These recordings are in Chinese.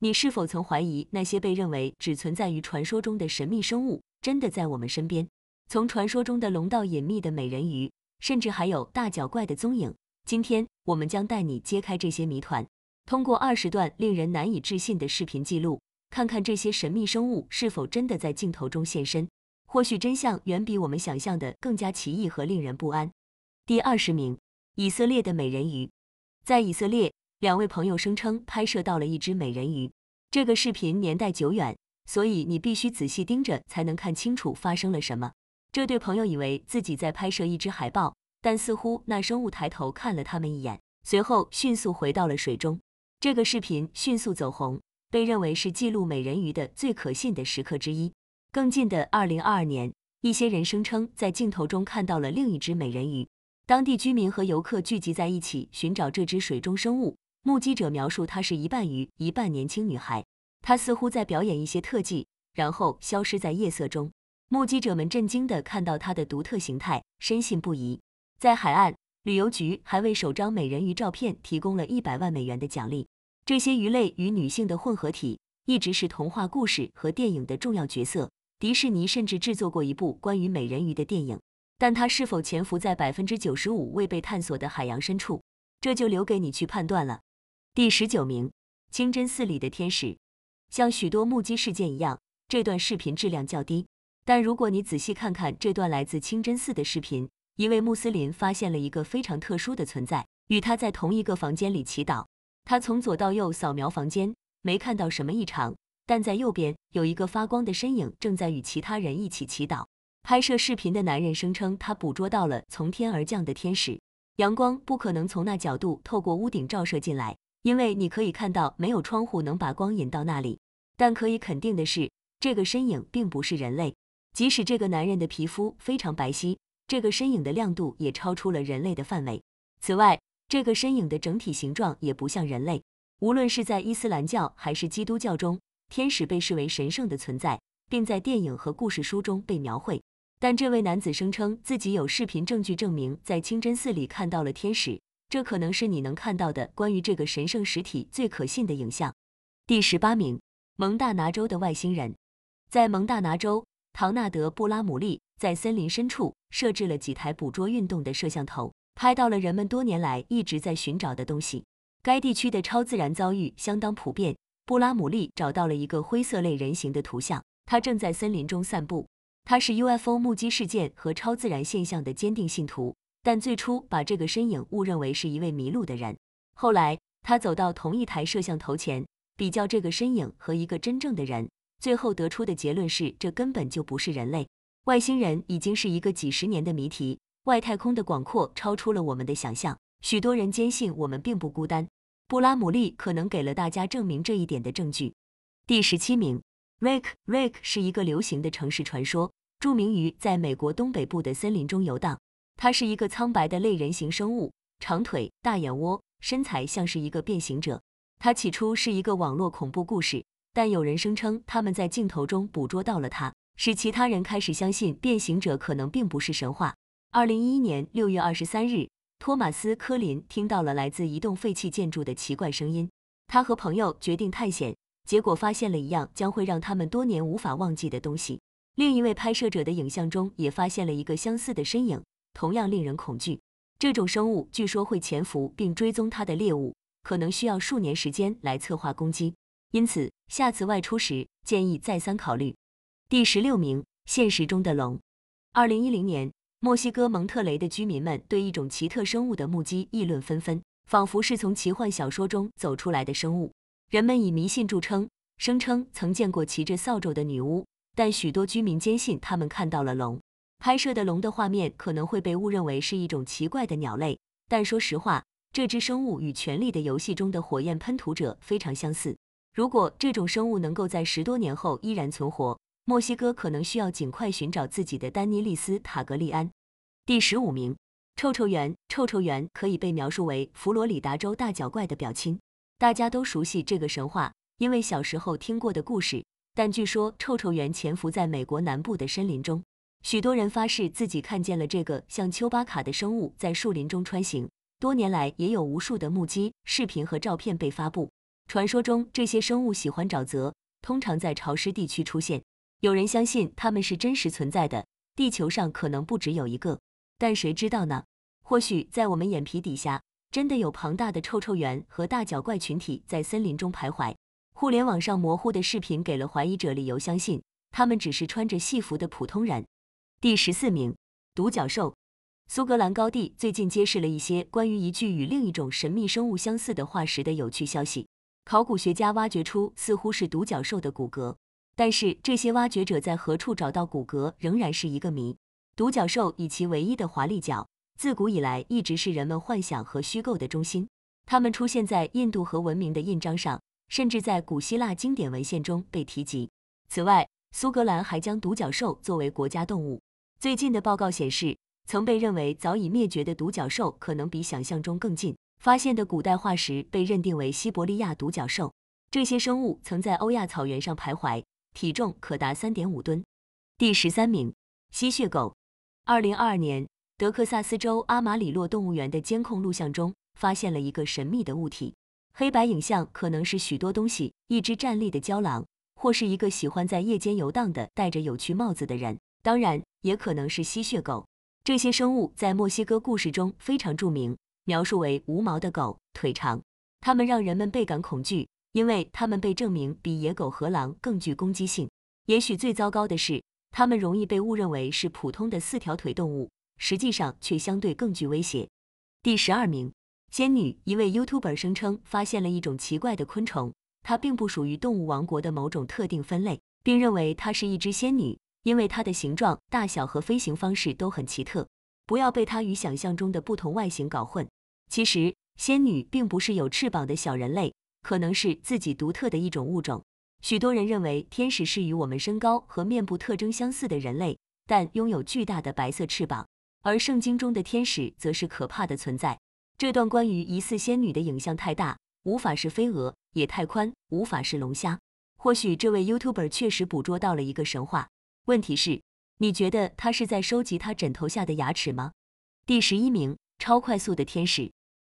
你是否曾怀疑那些被认为只存在于传说中的神秘生物真的在我们身边？从传说中的龙到隐秘的美人鱼，甚至还有大脚怪的踪影。今天，我们将带你揭开这些谜团，通过二十段令人难以置信的视频记录，看看这些神秘生物是否真的在镜头中现身。或许真相远比我们想象的更加奇异和令人不安。第二十名，以色列的美人鱼，在以色列。两位朋友声称拍摄到了一只美人鱼。这个视频年代久远，所以你必须仔细盯着才能看清楚发生了什么。这对朋友以为自己在拍摄一只海豹，但似乎那生物抬头看了他们一眼，随后迅速回到了水中。这个视频迅速走红，被认为是记录美人鱼的最可信的时刻之一。更近的2022年，一些人声称在镜头中看到了另一只美人鱼。当地居民和游客聚集在一起寻找这只水中生物。目击者描述她是一半鱼、一半年轻女孩，她似乎在表演一些特技，然后消失在夜色中。目击者们震惊地看到她的独特形态，深信不疑。在海岸旅游局还为首张美人鱼照片提供了一百万美元的奖励。这些鱼类与女性的混合体一直是童话故事和电影的重要角色。迪士尼甚至制作过一部关于美人鱼的电影。但她是否潜伏在百分之九十五未被探索的海洋深处？这就留给你去判断了。第十九名，清真寺里的天使，像许多目击事件一样，这段视频质量较低。但如果你仔细看看这段来自清真寺的视频，一位穆斯林发现了一个非常特殊的存在，与他在同一个房间里祈祷。他从左到右扫描房间，没看到什么异常，但在右边有一个发光的身影正在与其他人一起祈祷。拍摄视频的男人声称，他捕捉到了从天而降的天使。阳光不可能从那角度透过屋顶照射进来。因为你可以看到没有窗户能把光引到那里，但可以肯定的是，这个身影并不是人类。即使这个男人的皮肤非常白皙，这个身影的亮度也超出了人类的范围。此外，这个身影的整体形状也不像人类。无论是在伊斯兰教还是基督教中，天使被视为神圣的存在，并在电影和故事书中被描绘。但这位男子声称自己有视频证据证明，在清真寺里看到了天使。这可能是你能看到的关于这个神圣实体最可信的影像。第十八名，蒙大拿州的外星人。在蒙大拿州，唐纳德·布拉姆利在森林深处设置了几台捕捉运动的摄像头，拍到了人们多年来一直在寻找的东西。该地区的超自然遭遇相当普遍。布拉姆利找到了一个灰色类人形的图像，他正在森林中散步。他是 UFO 目击事件和超自然现象的坚定信徒。但最初把这个身影误认为是一位迷路的人，后来他走到同一台摄像头前，比较这个身影和一个真正的人，最后得出的结论是，这根本就不是人类。外星人已经是一个几十年的谜题，外太空的广阔超出了我们的想象，许多人坚信我们并不孤单。布拉姆利可能给了大家证明这一点的证据。第十七名，Rick Rick 是一个流行的城市传说，著名于在美国东北部的森林中游荡。他是一个苍白的类人形生物，长腿、大眼窝，身材像是一个变形者。他起初是一个网络恐怖故事，但有人声称他们在镜头中捕捉到了他，使其他人开始相信变形者可能并不是神话。二零一一年六月二十三日，托马斯·科林听到了来自一栋废弃建筑的奇怪声音，他和朋友决定探险，结果发现了一样将会让他们多年无法忘记的东西。另一位拍摄者的影像中也发现了一个相似的身影。同样令人恐惧，这种生物据说会潜伏并追踪它的猎物，可能需要数年时间来策划攻击。因此，下次外出时建议再三考虑。第十六名：现实中的龙。二零一零年，墨西哥蒙特雷的居民们对一种奇特生物的目击议论纷纷，仿佛是从奇幻小说中走出来的生物。人们以迷信著称，声称曾见过骑着扫帚的女巫，但许多居民坚信他们看到了龙。拍摄的龙的画面可能会被误认为是一种奇怪的鸟类，但说实话，这只生物与《权力的游戏》中的火焰喷涂者非常相似。如果这种生物能够在十多年后依然存活，墨西哥可能需要尽快寻找自己的丹尼利斯塔格利安。第十五名，臭臭猿。臭臭猿可以被描述为佛罗里达州大脚怪的表亲。大家都熟悉这个神话，因为小时候听过的故事。但据说臭臭猿潜伏在美国南部的森林中。许多人发誓自己看见了这个像丘巴卡的生物在树林中穿行。多年来，也有无数的目击视频和照片被发布。传说中，这些生物喜欢沼泽，通常在潮湿地区出现。有人相信他们是真实存在的，地球上可能不只有一个，但谁知道呢？或许在我们眼皮底下，真的有庞大的臭臭猿和大脚怪群体在森林中徘徊。互联网上模糊的视频给了怀疑者理由，相信他们只是穿着戏服的普通人。第十四名，独角兽。苏格兰高地最近揭示了一些关于一具与另一种神秘生物相似的化石的有趣消息。考古学家挖掘出似乎是独角兽的骨骼，但是这些挖掘者在何处找到骨骼仍然是一个谜。独角兽以其唯一的华丽角，自古以来一直是人们幻想和虚构的中心。它们出现在印度河文明的印章上，甚至在古希腊经典文献中被提及。此外，苏格兰还将独角兽作为国家动物。最近的报告显示，曾被认为早已灭绝的独角兽可能比想象中更近。发现的古代化石被认定为西伯利亚独角兽，这些生物曾在欧亚草原上徘徊，体重可达三点五吨。第十三名，吸血狗。二零二二年，德克萨斯州阿马里洛动物园的监控录像中发现了一个神秘的物体，黑白影像可能是许多东西：一只站立的郊狼，或是一个喜欢在夜间游荡的戴着有趣帽子的人。当然。也可能是吸血狗，这些生物在墨西哥故事中非常著名，描述为无毛的狗，腿长。它们让人们倍感恐惧，因为它们被证明比野狗和狼更具攻击性。也许最糟糕的是，它们容易被误认为是普通的四条腿动物，实际上却相对更具威胁。第十二名，仙女。一位 YouTuber 声称发现了一种奇怪的昆虫，它并不属于动物王国的某种特定分类，并认为它是一只仙女。因为它的形状、大小和飞行方式都很奇特，不要被它与想象中的不同外形搞混。其实，仙女并不是有翅膀的小人类，可能是自己独特的一种物种。许多人认为天使是与我们身高和面部特征相似的人类，但拥有巨大的白色翅膀。而圣经中的天使则是可怕的存在。这段关于疑似仙女的影像太大，无法是飞蛾，也太宽，无法是龙虾。或许这位 YouTuber 确实捕捉到了一个神话。问题是，你觉得他是在收集他枕头下的牙齿吗？第十一名，超快速的天使。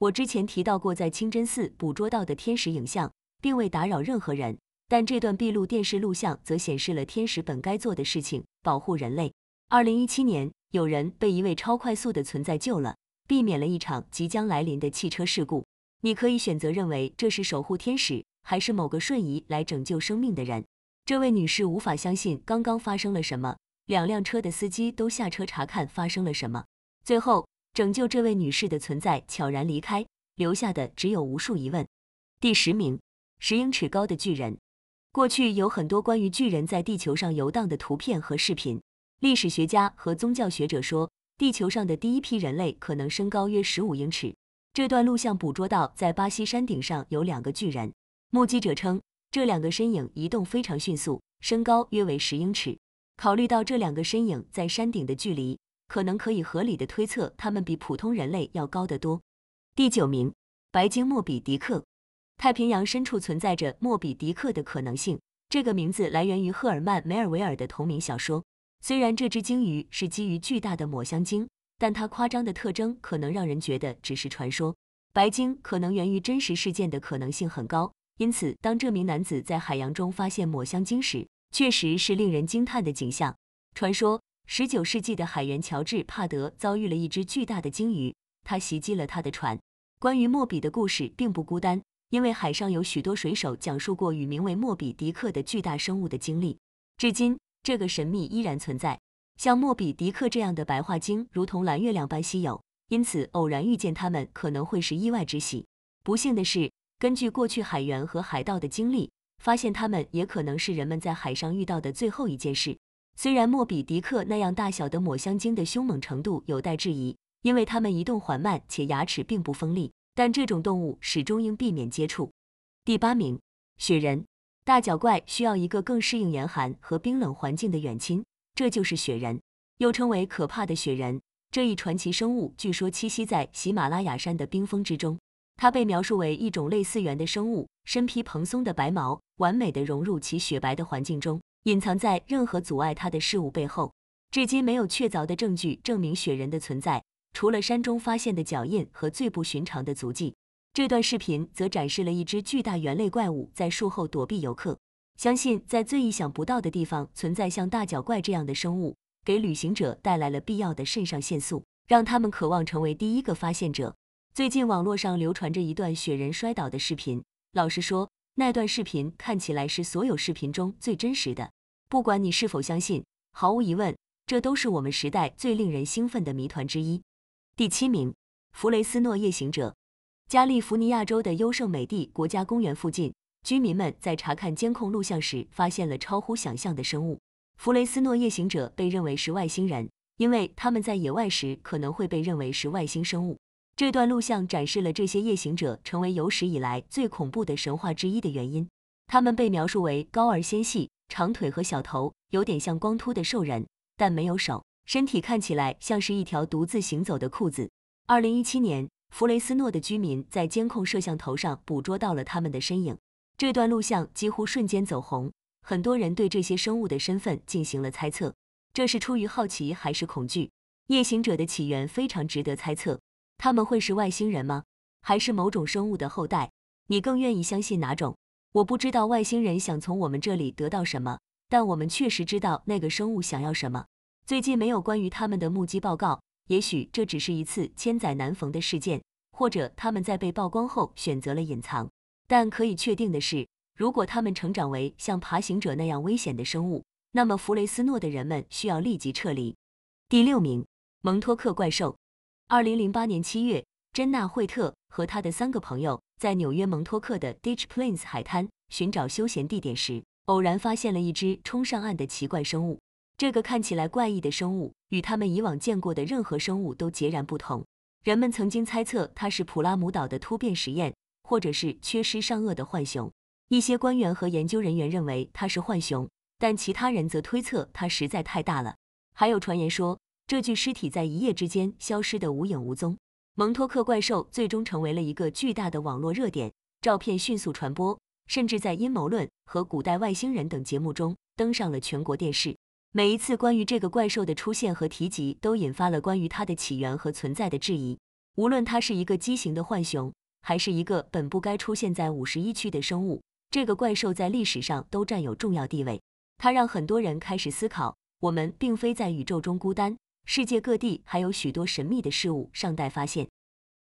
我之前提到过，在清真寺捕捉到的天使影像，并未打扰任何人，但这段闭路电视录像则显示了天使本该做的事情——保护人类。二零一七年，有人被一位超快速的存在救了，避免了一场即将来临的汽车事故。你可以选择认为这是守护天使，还是某个瞬移来拯救生命的人。这位女士无法相信刚刚发生了什么，两辆车的司机都下车查看发生了什么。最后，拯救这位女士的存在悄然离开，留下的只有无数疑问。第十名，十英尺高的巨人。过去有很多关于巨人在地球上游荡的图片和视频。历史学家和宗教学者说，地球上的第一批人类可能身高约十五英尺。这段录像捕捉到在巴西山顶上有两个巨人。目击者称。这两个身影移动非常迅速，身高约为十英尺。考虑到这两个身影在山顶的距离，可能可以合理的推测，他们比普通人类要高得多。第九名，白鲸莫比迪克。太平洋深处存在着莫比迪克的可能性。这个名字来源于赫尔曼·梅尔维尔的同名小说。虽然这只鲸鱼是基于巨大的抹香鲸，但它夸张的特征可能让人觉得只是传说。白鲸可能源于真实事件的可能性很高。因此，当这名男子在海洋中发现抹香鲸时，确实是令人惊叹的景象。传说十九世纪的海员乔治·帕德遭遇了一只巨大的鲸鱼，它袭击了他的船。关于莫比的故事并不孤单，因为海上有许多水手讲述过与名为莫比迪克的巨大生物的经历。至今，这个神秘依然存在。像莫比迪克这样的白化鲸，如同蓝月亮般稀有，因此偶然遇见它们可能会是意外之喜。不幸的是。根据过去海员和海盗的经历，发现他们也可能是人们在海上遇到的最后一件事。虽然莫比迪克那样大小的抹香鲸的凶猛程度有待质疑，因为它们移动缓慢且牙齿并不锋利，但这种动物始终应避免接触。第八名，雪人，大脚怪需要一个更适应严寒和冰冷环境的远亲，这就是雪人，又称为可怕的雪人。这一传奇生物据说栖息在喜马拉雅山的冰峰之中。它被描述为一种类似猿的生物，身披蓬松的白毛，完美的融入其雪白的环境中，隐藏在任何阻碍它的事物背后。至今没有确凿的证据证明雪人的存在，除了山中发现的脚印和最不寻常的足迹。这段视频则展示了一只巨大猿类怪物在树后躲避游客。相信在最意想不到的地方存在像大脚怪这样的生物，给旅行者带来了必要的肾上腺素，让他们渴望成为第一个发现者。最近网络上流传着一段雪人摔倒的视频。老实说，那段视频看起来是所有视频中最真实的。不管你是否相信，毫无疑问，这都是我们时代最令人兴奋的谜团之一。第七名，弗雷斯诺夜行者。加利福尼亚州的优胜美地国家公园附近，居民们在查看监控录像时，发现了超乎想象的生物——弗雷斯诺夜行者，被认为是外星人，因为他们在野外时可能会被认为是外星生物。这段录像展示了这些夜行者成为有史以来最恐怖的神话之一的原因。他们被描述为高而纤细、长腿和小头，有点像光秃的兽人，但没有手，身体看起来像是一条独自行走的裤子。二零一七年，弗雷斯诺的居民在监控摄像头上捕捉到了他们的身影。这段录像几乎瞬间走红，很多人对这些生物的身份进行了猜测：这是出于好奇还是恐惧？夜行者的起源非常值得猜测。他们会是外星人吗？还是某种生物的后代？你更愿意相信哪种？我不知道外星人想从我们这里得到什么，但我们确实知道那个生物想要什么。最近没有关于他们的目击报告，也许这只是一次千载难逢的事件，或者他们在被曝光后选择了隐藏。但可以确定的是，如果他们成长为像爬行者那样危险的生物，那么弗雷斯诺的人们需要立即撤离。第六名，蒙托克怪兽。二零零八年七月，珍娜·惠特和他的三个朋友在纽约蒙托克的 Ditch Plains 海滩寻找休闲地点时，偶然发现了一只冲上岸的奇怪生物。这个看起来怪异的生物与他们以往见过的任何生物都截然不同。人们曾经猜测它是普拉姆岛的突变实验，或者是缺失上颚的浣熊。一些官员和研究人员认为它是浣熊，但其他人则推测它实在太大了。还有传言说。这具尸体在一夜之间消失得无影无踪，蒙托克怪兽最终成为了一个巨大的网络热点，照片迅速传播，甚至在阴谋论和古代外星人等节目中登上了全国电视。每一次关于这个怪兽的出现和提及，都引发了关于它的起源和存在的质疑。无论它是一个畸形的浣熊，还是一个本不该出现在五十一区的生物，这个怪兽在历史上都占有重要地位。它让很多人开始思考：我们并非在宇宙中孤单。世界各地还有许多神秘的事物尚待发现。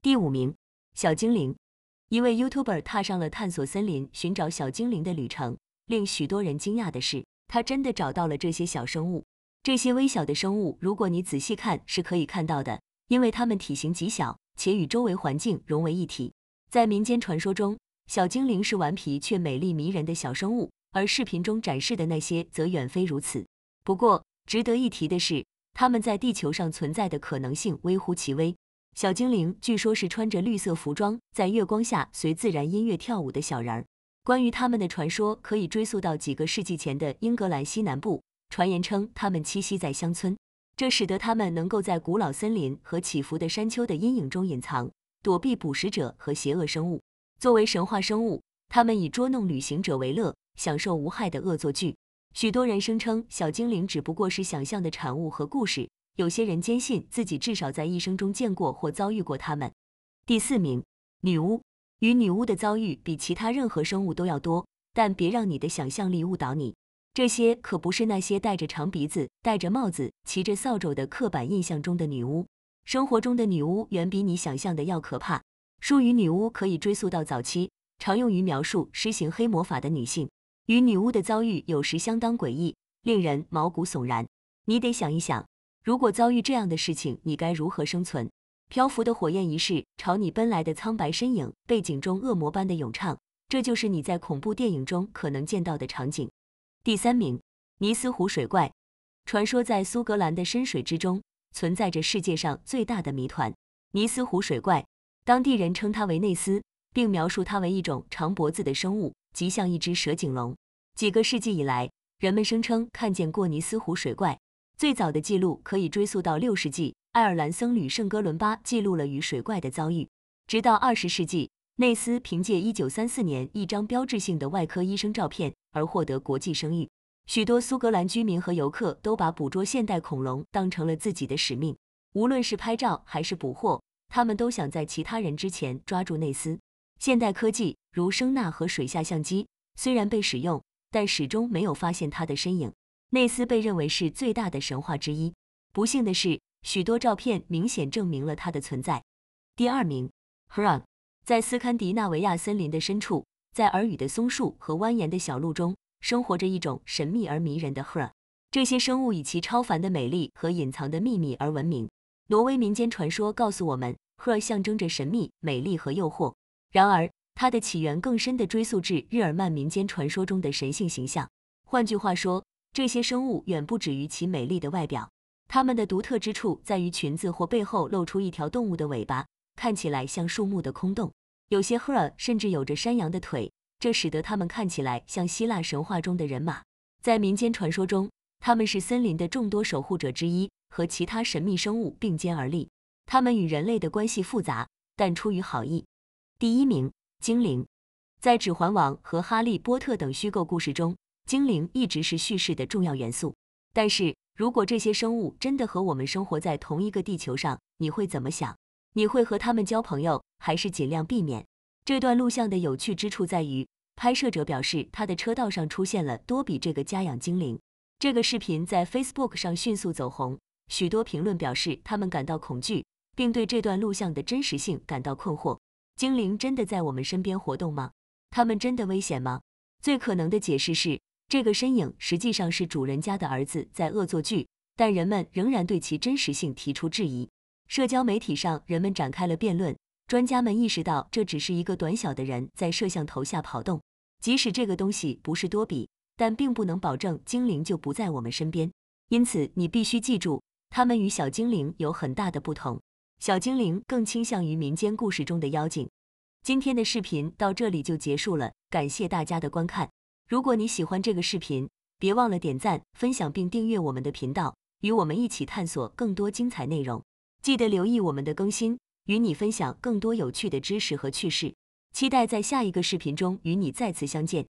第五名，小精灵。一位 YouTuber 踏上了探索森林、寻找小精灵的旅程。令许多人惊讶的是，他真的找到了这些小生物。这些微小的生物，如果你仔细看是可以看到的，因为它们体型极小，且与周围环境融为一体。在民间传说中，小精灵是顽皮却美丽迷人的小生物，而视频中展示的那些则远非如此。不过，值得一提的是。他们在地球上存在的可能性微乎其微。小精灵据说是穿着绿色服装，在月光下随自然音乐跳舞的小人。关于他们的传说可以追溯到几个世纪前的英格兰西南部，传言称他们栖息在乡村，这使得他们能够在古老森林和起伏的山丘的阴影中隐藏，躲避捕食者和邪恶生物。作为神话生物，他们以捉弄旅行者为乐，享受无害的恶作剧。许多人声称小精灵只不过是想象的产物和故事。有些人坚信自己至少在一生中见过或遭遇过它们。第四名，女巫。与女巫的遭遇比其他任何生物都要多，但别让你的想象力误导你。这些可不是那些戴着长鼻子、戴着帽子、骑着扫帚的刻板印象中的女巫。生活中的女巫远比你想象的要可怕。术语“女巫”可以追溯到早期，常用于描述施行黑魔法的女性。与女巫的遭遇有时相当诡异，令人毛骨悚然。你得想一想，如果遭遇这样的事情，你该如何生存？漂浮的火焰，仪式朝你奔来的苍白身影，背景中恶魔般的咏唱，这就是你在恐怖电影中可能见到的场景。第三名，尼斯湖水怪。传说在苏格兰的深水之中，存在着世界上最大的谜团——尼斯湖水怪。当地人称它为内斯，并描述它为一种长脖子的生物。极像一只蛇颈龙。几个世纪以来，人们声称看见过尼斯湖水怪。最早的记录可以追溯到六世纪，爱尔兰僧侣圣哥伦巴记录了与水怪的遭遇。直到二十世纪，内斯凭借一九三四年一张标志性的外科医生照片而获得国际声誉。许多苏格兰居民和游客都把捕捉现代恐龙当成了自己的使命。无论是拍照还是捕获，他们都想在其他人之前抓住内斯。现代科技。如声纳和水下相机虽然被使用，但始终没有发现它的身影。内斯被认为是最大的神话之一。不幸的是，许多照片明显证明了它的存在。第二名，her 在斯堪的纳维亚森林的深处，在耳语的松树和蜿蜒的小路中，生活着一种神秘而迷人的 her。这些生物以其超凡的美丽和隐藏的秘密而闻名。挪威民间传说告诉我们，her 象征着神秘、美丽和诱惑。然而。它的起源更深地追溯至日耳曼民间传说中的神性形象。换句话说，这些生物远不止于其美丽的外表，它们的独特之处在于裙子或背后露出一条动物的尾巴，看起来像树木的空洞。有些赫尔甚至有着山羊的腿，这使得它们看起来像希腊神话中的人马。在民间传说中，他们是森林的众多守护者之一，和其他神秘生物并肩而立。他们与人类的关系复杂，但出于好意。第一名。精灵在《指环王》和《哈利波特》等虚构故事中，精灵一直是叙事的重要元素。但是如果这些生物真的和我们生活在同一个地球上，你会怎么想？你会和他们交朋友，还是尽量避免？这段录像的有趣之处在于，拍摄者表示他的车道上出现了多比这个家养精灵。这个视频在 Facebook 上迅速走红，许多评论表示他们感到恐惧，并对这段录像的真实性感到困惑。精灵真的在我们身边活动吗？他们真的危险吗？最可能的解释是，这个身影实际上是主人家的儿子在恶作剧，但人们仍然对其真实性提出质疑。社交媒体上，人们展开了辩论。专家们意识到，这只是一个短小的人在摄像头下跑动。即使这个东西不是多比，但并不能保证精灵就不在我们身边。因此，你必须记住，他们与小精灵有很大的不同。小精灵更倾向于民间故事中的妖精。今天的视频到这里就结束了，感谢大家的观看。如果你喜欢这个视频，别忘了点赞、分享并订阅我们的频道，与我们一起探索更多精彩内容。记得留意我们的更新，与你分享更多有趣的知识和趣事。期待在下一个视频中与你再次相见。